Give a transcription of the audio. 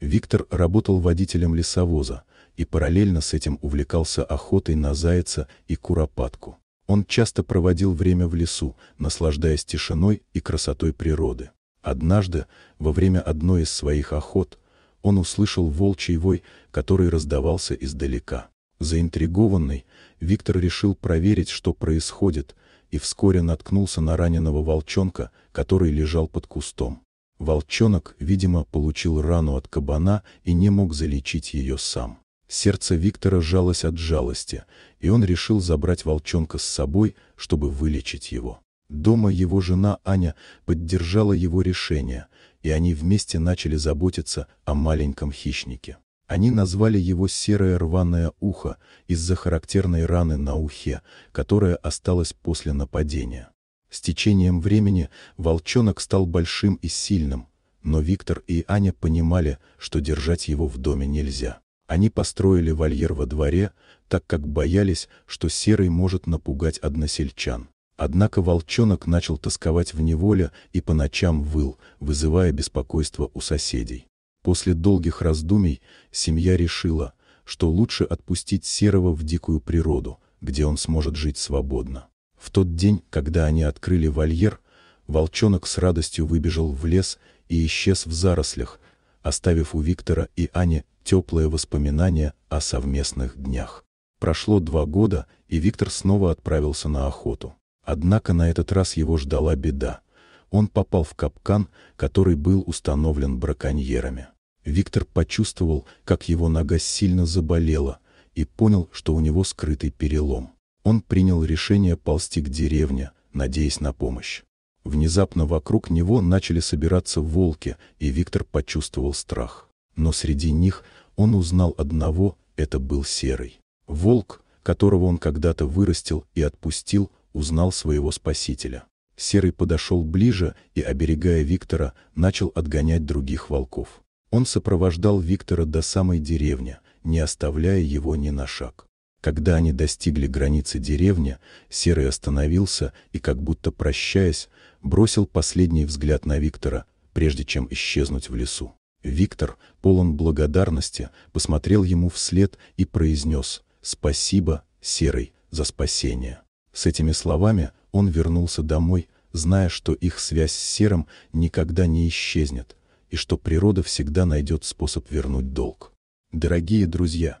Виктор работал водителем лесовоза и параллельно с этим увлекался охотой на зайца и куропатку. Он часто проводил время в лесу, наслаждаясь тишиной и красотой природы. Однажды, во время одной из своих охот, он услышал волчий вой, который раздавался издалека. Заинтригованный, Виктор решил проверить, что происходит, и вскоре наткнулся на раненого волчонка, который лежал под кустом. Волчонок, видимо, получил рану от кабана и не мог залечить ее сам. Сердце Виктора жалось от жалости, и он решил забрать волчонка с собой, чтобы вылечить его. Дома его жена Аня поддержала его решение, и они вместе начали заботиться о маленьком хищнике. Они назвали его «серое рваное ухо» из-за характерной раны на ухе, которая осталась после нападения. С течением времени волчонок стал большим и сильным, но Виктор и Аня понимали, что держать его в доме нельзя. Они построили вольер во дворе, так как боялись, что серый может напугать односельчан. Однако волчонок начал тосковать в неволе и по ночам выл, вызывая беспокойство у соседей. После долгих раздумий семья решила, что лучше отпустить серого в дикую природу, где он сможет жить свободно. В тот день, когда они открыли вольер, волчонок с радостью выбежал в лес и исчез в зарослях, оставив у Виктора и Ани теплые воспоминания о совместных днях. Прошло два года, и Виктор снова отправился на охоту. Однако на этот раз его ждала беда. Он попал в капкан, который был установлен браконьерами. Виктор почувствовал, как его нога сильно заболела, и понял, что у него скрытый перелом. Он принял решение ползти к деревне, надеясь на помощь. Внезапно вокруг него начали собираться волки, и Виктор почувствовал страх. Но среди них он узнал одного, это был Серый. Волк, которого он когда-то вырастил и отпустил, узнал своего спасителя. Серый подошел ближе и, оберегая Виктора, начал отгонять других волков. Он сопровождал Виктора до самой деревни, не оставляя его ни на шаг. Когда они достигли границы деревни, Серый остановился и, как будто прощаясь, бросил последний взгляд на Виктора, прежде чем исчезнуть в лесу. Виктор, полон благодарности, посмотрел ему вслед и произнес «Спасибо, Серый, за спасение». С этими словами он вернулся домой, зная, что их связь с Серым никогда не исчезнет, и что природа всегда найдет способ вернуть долг. Дорогие друзья,